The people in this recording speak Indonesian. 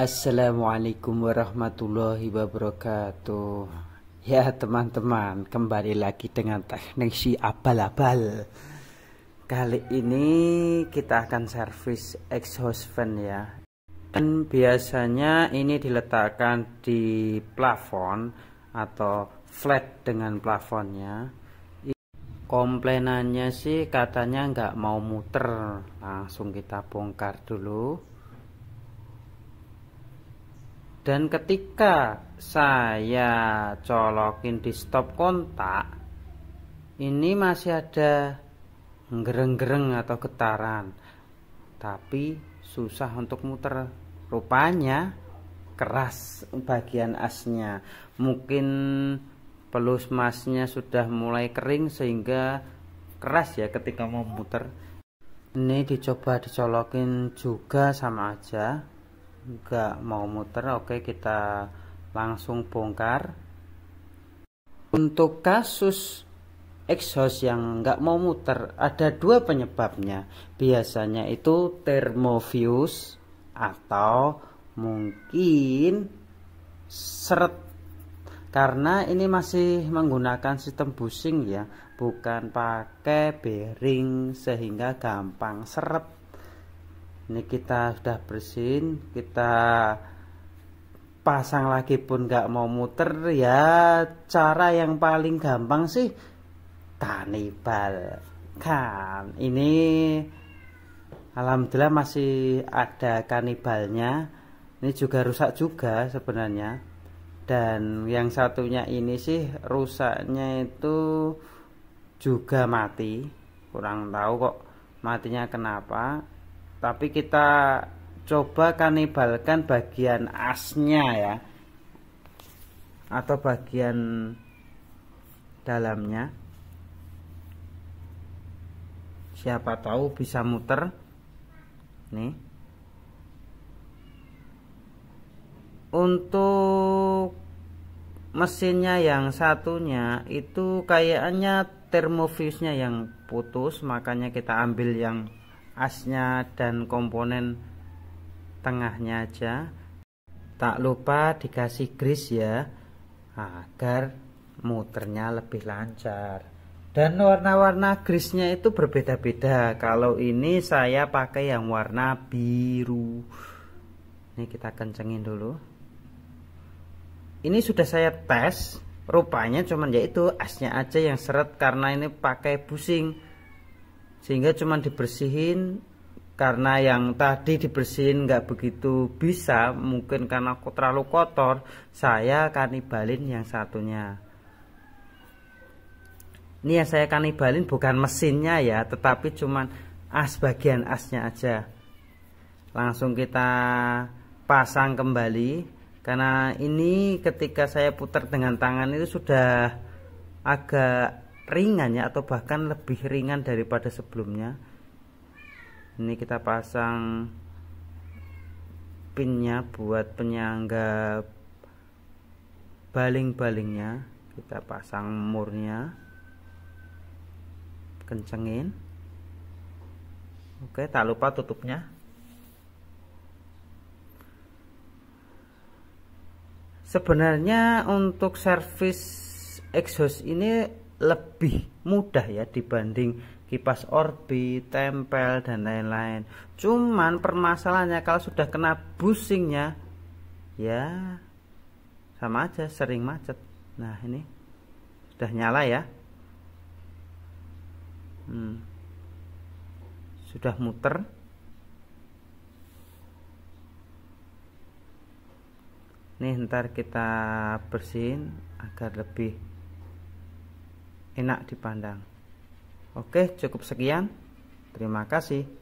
Assalamualaikum warahmatullahi wabarakatuh Ya teman-teman kembali lagi dengan teknisi abal-abal Kali ini kita akan servis exhaust fan ya Dan biasanya ini diletakkan di plafon atau flat dengan plafonnya Komplainannya sih katanya nggak mau muter Langsung kita bongkar dulu dan ketika saya colokin di stop kontak ini masih ada gereng-gereng atau getaran tapi susah untuk muter rupanya keras bagian asnya mungkin pelus masnya sudah mulai kering sehingga keras ya ketika mau muter ini dicoba dicolokin juga sama aja nggak mau muter oke kita langsung bongkar untuk kasus exhaust yang nggak mau muter ada dua penyebabnya biasanya itu termofuse atau mungkin seret karena ini masih menggunakan sistem bushing ya bukan pakai bearing sehingga gampang seret ini kita sudah bersihin kita pasang lagi pun nggak mau muter ya cara yang paling gampang sih kanibal kan ini alhamdulillah masih ada kanibalnya ini juga rusak juga sebenarnya dan yang satunya ini sih rusaknya itu juga mati kurang tahu kok matinya kenapa tapi kita coba kanibalkan bagian asnya ya atau bagian dalamnya siapa tahu bisa muter nih untuk mesinnya yang satunya itu kayaknya termofusnya yang putus makanya kita ambil yang asnya dan komponen tengahnya aja tak lupa dikasih grease ya agar muternya lebih lancar dan warna-warna grease-nya itu berbeda-beda kalau ini saya pakai yang warna biru ini kita kencengin dulu ini sudah saya tes rupanya cuman yaitu asnya aja yang seret karena ini pakai pusing sehingga cuma dibersihin karena yang tadi dibersihin nggak begitu bisa mungkin karena aku terlalu kotor saya kanibalin yang satunya ini yang saya kanibalin bukan mesinnya ya tetapi cuman as bagian asnya aja langsung kita pasang kembali karena ini ketika saya putar dengan tangan itu sudah agak ringannya atau bahkan lebih ringan daripada sebelumnya ini kita pasang pinnya buat penyangga baling-balingnya kita pasang murnya kencengin oke tak lupa tutupnya sebenarnya untuk servis exhaust ini lebih mudah ya dibanding kipas orbit, tempel dan lain-lain. Cuman permasalahannya kalau sudah kena busingnya ya sama aja sering macet. Nah, ini sudah nyala ya. Hmm. Sudah muter. Nih ntar kita bersihin agar lebih enak dipandang. Oke, cukup sekian. Terima kasih.